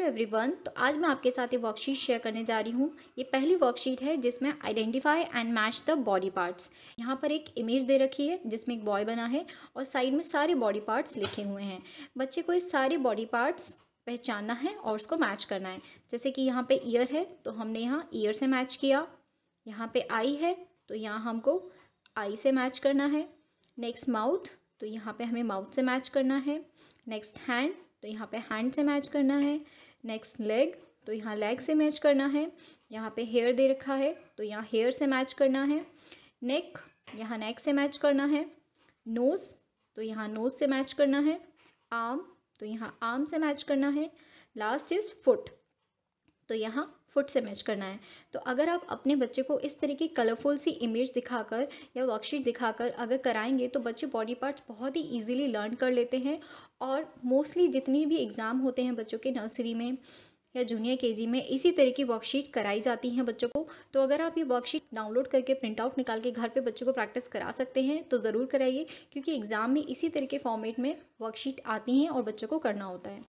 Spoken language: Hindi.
हेलो एवरीवन तो आज मैं आपके साथ ये वर्कशीट शेयर करने जा रही हूँ ये पहली वर्कशीट है जिसमें identify and match the body parts यहाँ पर एक इमेज दे रखी है जिसमें एक बॉय बना है और साइड में सारे बॉडी पार्ट्स लिखे हुए हैं बच्चे को ये सारे बॉडी पार्ट्स पहचानना है और उसको मैच करना है जैसे कि यहाँ पर ईयर है तो हमने यहाँ ईयर से मैच किया यहाँ पे आई है तो यहाँ हमको आई से मैच करना है नेक्स्ट माउथ तो यहाँ पर हमें माउथ से मैच करना है नेक्स्ट हैंड तो यहाँ पे हैंड से मैच करना है नेक्स्ट लेग तो यहाँ लेग से मैच करना है यहाँ पे हेयर दे रखा है तो यहाँ हेयर से मैच करना है नेक यहाँ नेक से मैच करना है नोज़ तो यहाँ नोज़ से मैच करना है आर्म तो यहाँ आर्म से मैच करना है लास्ट इज़ फुट तो यहाँ फुट से मैच करना है तो अगर आप अपने बच्चे को इस तरह की कलरफुल सी इमेज दिखाकर या वर्कशीट दिखाकर अगर कराएंगे तो बच्चे बॉडी पार्ट्स बहुत ही इजीली लर्न कर लेते हैं और मोस्टली जितनी भी एग्ज़ाम होते हैं बच्चों के नर्सरी में या जूनियर केजी में इसी तरह की वर्कशीट कराई जाती हैं बच्चों को तो अगर आप ये वर्कशीट डाउनलोड करके प्रिंट आउट निकाल के घर पे बच्चों को प्रैक्टिस करा सकते हैं तो ज़रूर कराइए क्योंकि एग्ज़ाम में इसी तरह के फॉर्मेट में वर्कशीट आती हैं और बच्चों को करना होता है